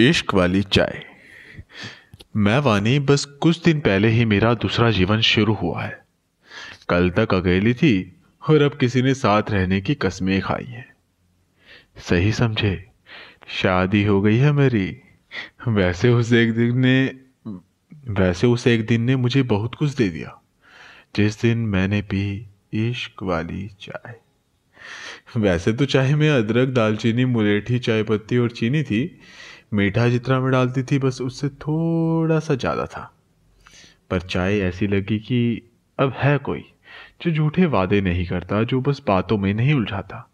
इश्क वाली चाय मैं वानी बस कुछ दिन पहले ही मेरा दूसरा जीवन शुरू हुआ है कल तक अकेली थी और अब किसी ने साथ रहने की कस्में खाई हैं सही समझे शादी हो गई है मेरी वैसे उस एक दिन ने वैसे उस एक दिन ने मुझे बहुत कुछ दे दिया जिस दिन मैंने पी इश्क वाली चाय वैसे तो चाय में अदरक दालचीनी मुलेठी चाय पत्ती और चीनी थी मीठा जितना मैं डालती थी बस उससे थोड़ा सा ज़्यादा था पर चाय ऐसी लगी कि अब है कोई जो झूठे वादे नहीं करता जो बस बातों में नहीं उलझाता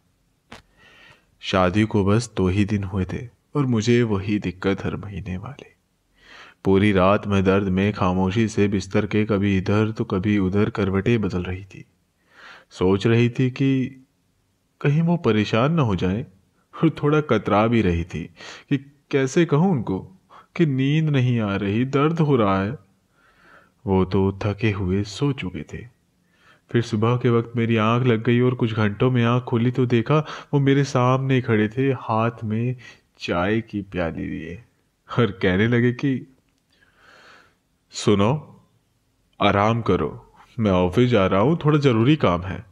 शादी को बस दो ही दिन हुए थे और मुझे वही दिक्कत हर महीने वाले पूरी रात मैं दर्द में खामोशी से बिस्तर के कभी इधर तो कभी उधर करवटें बदल रही थी सोच रही थी कि कहीं वो परेशान न हो जाए और थोड़ा कतरा भी रही थी कि कैसे कहूँ उनको कि नींद नहीं आ रही दर्द हो रहा है वो तो थके हुए सो चुके थे फिर सुबह के वक्त मेरी आंख लग गई और कुछ घंटों में आंख खोली तो देखा वो मेरे सामने खड़े थे हाथ में चाय की प्याली लिए और कहने लगे कि सुनो आराम करो मैं ऑफिस जा रहा हूँ थोड़ा ज़रूरी काम है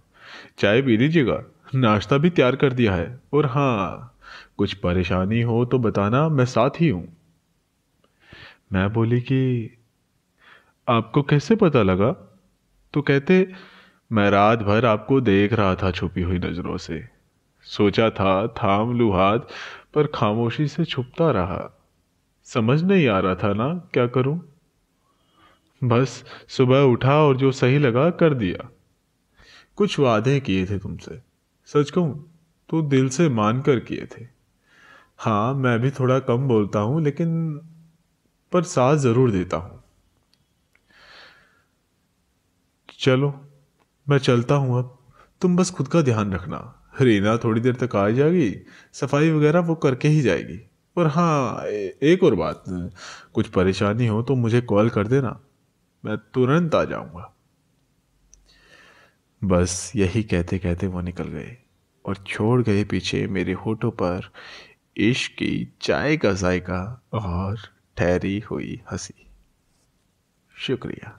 चाय पी लीजिएगा नाश्ता भी तैयार कर दिया है और हाँ कुछ परेशानी हो तो बताना मैं साथ ही हूं मैं बोली कि आपको कैसे पता लगा तो कहते मैं रात भर आपको देख रहा था छुपी हुई नज़रों से सोचा था थाम लू हाथ पर खामोशी से छुपता रहा समझ नहीं आ रहा था ना क्या करूं बस सुबह उठा और जो सही लगा कर दिया कुछ वादे किए थे तुमसे सच कहूं तो दिल से मान कर किए थे हाँ मैं भी थोड़ा कम बोलता हूं लेकिन पर साथ ज़रूर देता हूं चलो मैं चलता हूं अब तुम बस खुद का ध्यान रखना रीना थोड़ी देर तक आ जाएगी सफाई वगैरह वो करके ही जाएगी और हाँ एक और बात कुछ परेशानी हो तो मुझे कॉल कर देना मैं तुरंत आ जाऊंगा बस यही कहते कहते वो निकल गए और छोड़ गए पीछे मेरे होठों पर इश्क की चाय का जायका और ठहरी हुई हंसी शुक्रिया